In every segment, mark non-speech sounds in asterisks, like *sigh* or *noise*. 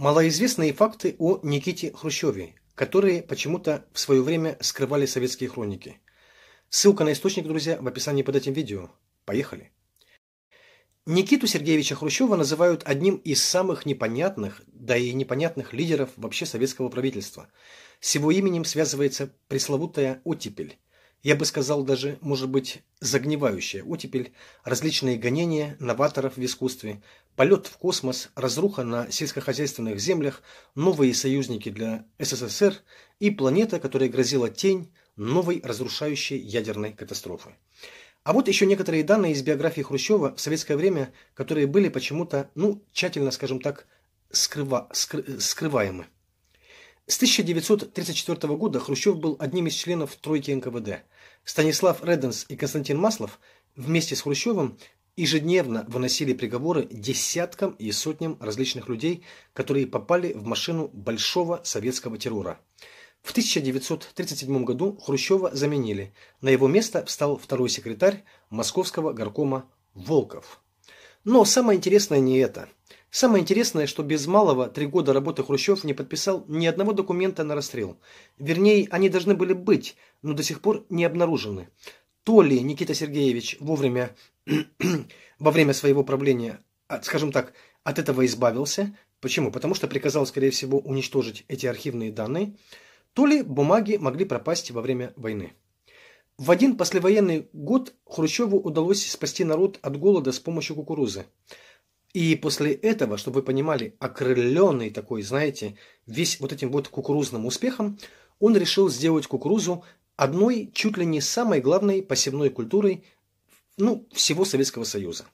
Малоизвестные факты о Никите Хрущеве, которые почему-то в свое время скрывали советские хроники. Ссылка на источник, друзья, в описании под этим видео. Поехали. Никиту Сергеевича Хрущева называют одним из самых непонятных, да и непонятных лидеров вообще советского правительства. С его именем связывается пресловутая «оттепель», я бы сказал даже, может быть, загнивающая оттепель, различные гонения новаторов в искусстве, полет в космос, разруха на сельскохозяйственных землях, новые союзники для СССР и планета, которая грозила тень новой разрушающей ядерной катастрофы. А вот еще некоторые данные из биографии Хрущева в советское время, которые были почему-то, ну, тщательно, скажем так, скрыва, скры, скрываемы. С 1934 года Хрущев был одним из членов тройки НКВД. Станислав Реденс и Константин Маслов вместе с Хрущевым ежедневно выносили приговоры десяткам и сотням различных людей, которые попали в машину большого советского террора. В 1937 году Хрущева заменили. На его место встал второй секретарь московского горкома Волков. Но самое интересное не это – Самое интересное, что без малого три года работы Хрущев не подписал ни одного документа на расстрел. Вернее, они должны были быть, но до сих пор не обнаружены. То ли Никита Сергеевич вовремя, *clears throat* во время своего правления, а, скажем так, от этого избавился. Почему? Потому что приказал, скорее всего, уничтожить эти архивные данные. То ли бумаги могли пропасть во время войны. В один послевоенный год Хрущеву удалось спасти народ от голода с помощью кукурузы. И после этого, чтобы вы понимали, окрыленный такой, знаете, весь вот этим вот кукурузным успехом, он решил сделать кукурузу одной чуть ли не самой главной посевной культурой ну, всего Советского Союза.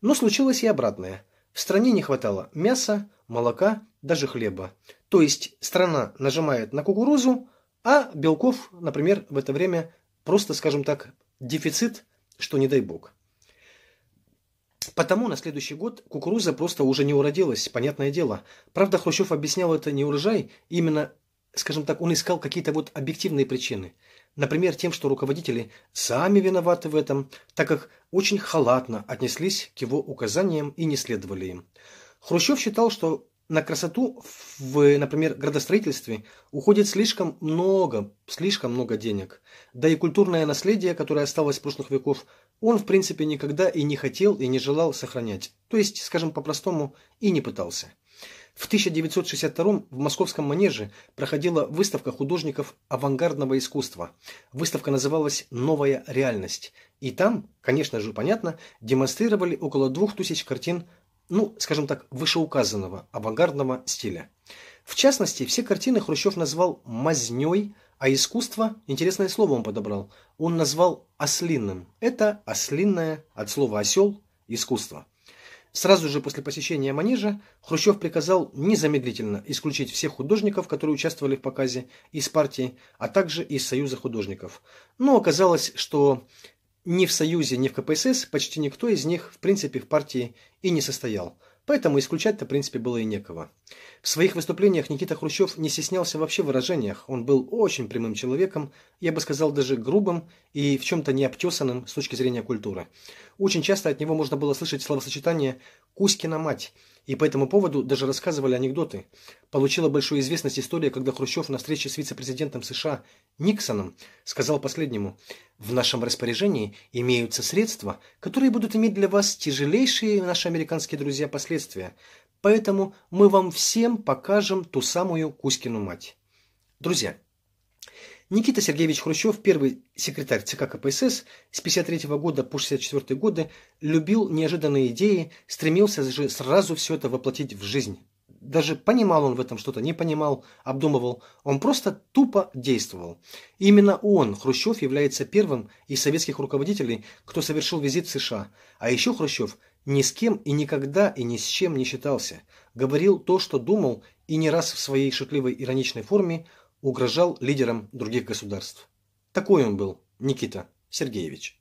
Но случилось и обратное. В стране не хватало мяса, молока, даже хлеба. То есть страна нажимает на кукурузу, а белков, например, в это время просто, скажем так, дефицит, что не дай бог – Потому на следующий год кукуруза просто уже не уродилась, понятное дело. Правда, Хрущев объяснял это не урожай, именно, скажем так, он искал какие-то вот объективные причины. Например, тем, что руководители сами виноваты в этом, так как очень халатно отнеслись к его указаниям и не следовали им. Хрущев считал, что на красоту в, например, градостроительстве уходит слишком много, слишком много денег. Да и культурное наследие, которое осталось с прошлых веков, он, в принципе, никогда и не хотел и не желал сохранять. То есть, скажем по-простому, и не пытался. В 1962 в московском манеже проходила выставка художников авангардного искусства. Выставка называлась «Новая реальность». И там, конечно же, понятно, демонстрировали около двух тысяч картин ну, скажем так, вышеуказанного авангардного стиля. В частности, все картины Хрущев назвал «мазней», а искусство, интересное слово он подобрал, он назвал «ослинным». Это «ослинное» от слова «осел» искусство. Сразу же после посещения манежа Хрущев приказал незамедлительно исключить всех художников, которые участвовали в показе, из партии, а также из Союза художников. Но оказалось, что ни в Союзе, ни в КПСС почти никто из них, в принципе, в партии и не состоял. Поэтому исключать-то, в принципе, было и некого. В своих выступлениях Никита Хрущев не стеснялся вообще в выражениях. Он был очень прямым человеком, я бы сказал, даже грубым и в чем-то необтесанным с точки зрения культуры. Очень часто от него можно было слышать словосочетание «Кузькина мать», и по этому поводу даже рассказывали анекдоты. Получила большую известность история, когда Хрущев на встрече с вице-президентом США Никсоном сказал последнему «В нашем распоряжении имеются средства, которые будут иметь для вас тяжелейшие наши американские друзья последствия, поэтому мы вам всем покажем ту самую Кузькину мать». Друзья, Никита Сергеевич Хрущев, первый секретарь ЦК КПСС с 1953 года по 1964 годы, любил неожиданные идеи, стремился же сразу все это воплотить в жизнь. Даже понимал он в этом что-то, не понимал, обдумывал. Он просто тупо действовал. именно он, Хрущев, является первым из советских руководителей, кто совершил визит в США. А еще Хрущев ни с кем и никогда и ни с чем не считался. Говорил то, что думал, и не раз в своей шутливой ироничной форме – угрожал лидерам других государств. Такой он был, Никита Сергеевич.